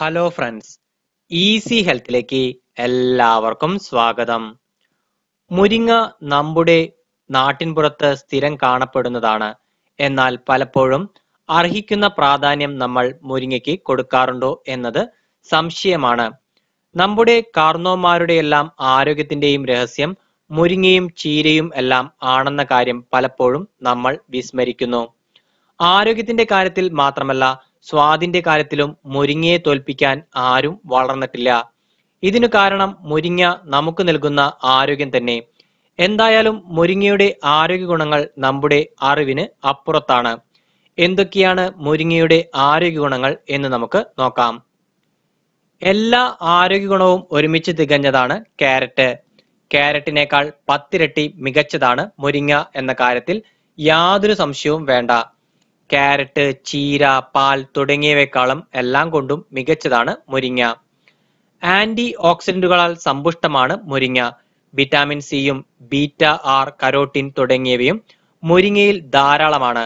hello friends easy ഹെൽത്തിലേക്ക് എല്ലാവർക്കും സ്വാഗതം മുരിങ്ങ നമ്മുടെ നാട്ടിൻപുറത്ത് സ്ഥിരം കാണപ്പെടുന്നതാണ് എന്നാൽ പലപ്പോഴും അർഹിക്കുന്ന പ്രാധാന്യം നമ്മൾ മുരിങ്ങയ്ക്ക് കൊടുക്കാറുണ്ടോ എന്നത് സംശയമാണ് നമ്മുടെ കാർണോമാരുടെ എല്ലാം ആരോഗ്യത്തിന്റെയും രഹസ്യം മുരിങ്ങയും ചീരയും എല്ലാം ആണെന്ന കാര്യം പലപ്പോഴും നമ്മൾ വിസ്മരിക്കുന്നു ആരോഗ്യത്തിന്റെ കാര്യത്തിൽ മാത്രമല്ല സ്വാതിന്റെ കാര്യത്തിലും മുരിങ്ങയെ തോൽപ്പിക്കാൻ ആരും വളർന്നിട്ടില്ല ഇതിനു കാരണം മുരിങ്ങ നമുക്ക് നൽകുന്ന ആരോഗ്യം തന്നെ എന്തായാലും മുരിങ്ങയുടെ ആരോഗ്യ ഗുണങ്ങൾ നമ്മുടെ അറിവിന് അപ്പുറത്താണ് എന്തൊക്കെയാണ് മുരിങ്ങയുടെ ആരോഗ്യ ഗുണങ്ങൾ എന്ന് നമുക്ക് നോക്കാം എല്ലാ ആരോഗ്യ ഗുണവും ഒരുമിച്ച് തികഞ്ഞതാണ് ക്യാരറ്റ് ക്യാരറ്റിനേക്കാൾ പത്തിരട്ടി മികച്ചതാണ് മുരിങ്ങ എന്ന കാര്യത്തിൽ യാതൊരു സംശയവും വേണ്ട ക്യാരറ്റ് ചീര പാൽ തുടങ്ങിയവയെക്കാളും എല്ലാം കൊണ്ടും മികച്ചതാണ് മുരിങ്ങ ആന്റി ഓക്സിഡന്റുകളാൽ സമ്പുഷ്ടമാണ് മുരിങ്ങ വിറ്റാമിൻ സിയും ബീറ്റ ആർ കരോട്ടിൻ തുടങ്ങിയവയും മുരിങ്ങയിൽ ധാരാളമാണ്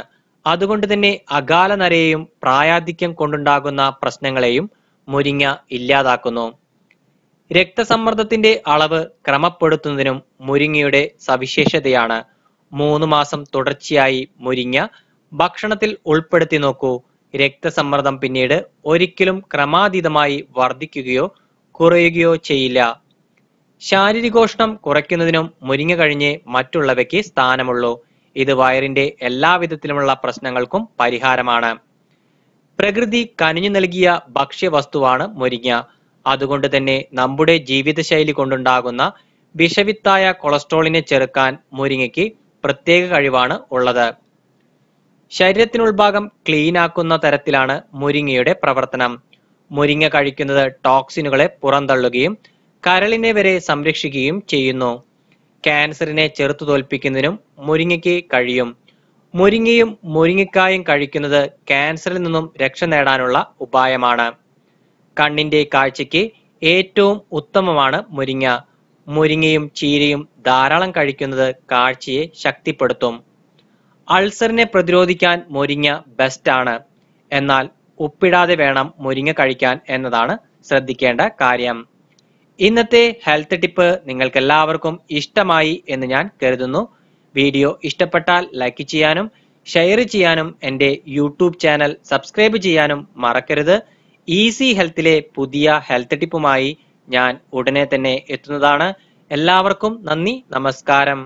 അതുകൊണ്ട് തന്നെ അകാല നരയെയും പ്രായാധിക്യം കൊണ്ടുണ്ടാകുന്ന പ്രശ്നങ്ങളെയും മുരിങ്ങ ഇല്ലാതാക്കുന്നു രക്തസമ്മർദ്ദത്തിന്റെ അളവ് ക്രമപ്പെടുത്തുന്നതിനും മുരിങ്ങയുടെ സവിശേഷതയാണ് മൂന്ന് മാസം തുടർച്ചയായി മുരിങ്ങ ഭക്ഷണത്തിൽ ഉൾപ്പെടുത്തി നോക്കൂ രക്തസമ്മർദ്ദം പിന്നീട് ഒരിക്കലും ക്രമാതീതമായി വർദ്ധിക്കുകയോ കുറയുകയോ ചെയ്യില്ല ശാരീരികോഷ്ണം കുറയ്ക്കുന്നതിനും മുരിങ്ങ കഴിഞ്ഞ് മറ്റുള്ളവയ്ക്ക് സ്ഥാനമുള്ളൂ ഇത് വയറിന്റെ എല്ലാവിധത്തിലുമുള്ള പ്രശ്നങ്ങൾക്കും പരിഹാരമാണ് പ്രകൃതി കനിഞ്ഞു നൽകിയ ഭക്ഷ്യവസ്തുവാണ് മുരിങ്ങ അതുകൊണ്ട് തന്നെ നമ്മുടെ ജീവിതശൈലി കൊണ്ടുണ്ടാകുന്ന വിഷവിത്തായ കൊളസ്ട്രോളിനെ ചെറുക്കാൻ മുരിങ്ങയ്ക്ക് പ്രത്യേക കഴിവാണ് ഉള്ളത് ശരീരത്തിനുൾഭാഗം ക്ലീൻ ആക്കുന്ന തരത്തിലാണ് മുരിങ്ങയുടെ പ്രവർത്തനം മുരിങ്ങ കഴിക്കുന്നത് ടോക്സിനുകളെ പുറന്തള്ളുകയും കരളിനെ വരെ സംരക്ഷിക്കുകയും ചെയ്യുന്നു ക്യാൻസറിനെ ചെറുത്തു തോൽപ്പിക്കുന്നതിനും മുരിങ്ങയ്ക്ക് കഴിയും മുരിങ്ങയും മുരിങ്ങക്കായും കഴിക്കുന്നത് ക്യാൻസറിൽ നിന്നും രക്ഷ നേടാനുള്ള ഉപായമാണ് കണ്ണിന്റെ കാഴ്ചയ്ക്ക് ഏറ്റവും ഉത്തമമാണ് മുരിങ്ങ മുരിങ്ങയും ചീരയും ധാരാളം കഴിക്കുന്നത് കാഴ്ചയെ ശക്തിപ്പെടുത്തും അൾസറിനെ പ്രതിരോധിക്കാൻ മുരിങ്ങ ബെസ്റ്റ് ആണ് എന്നാൽ ഉപ്പിടാതെ വേണം മുരിങ്ങ കഴിക്കാൻ എന്നതാണ് ശ്രദ്ധിക്കേണ്ട കാര്യം ഇന്നത്തെ ഹെൽത്ത് ടിപ്പ് നിങ്ങൾക്ക് എല്ലാവർക്കും ഇഷ്ടമായി എന്ന് ഞാൻ കരുതുന്നു വീഡിയോ ഇഷ്ടപ്പെട്ടാൽ ലൈക്ക് ചെയ്യാനും ഷെയർ ചെയ്യാനും എൻ്റെ യൂട്യൂബ് ചാനൽ സബ്സ്ക്രൈബ് ചെയ്യാനും മറക്കരുത് ഈസി ഹെൽത്തിലെ പുതിയ ഹെൽത്ത് ടിപ്പുമായി ഞാൻ ഉടനെ തന്നെ എത്തുന്നതാണ് എല്ലാവർക്കും നന്ദി നമസ്കാരം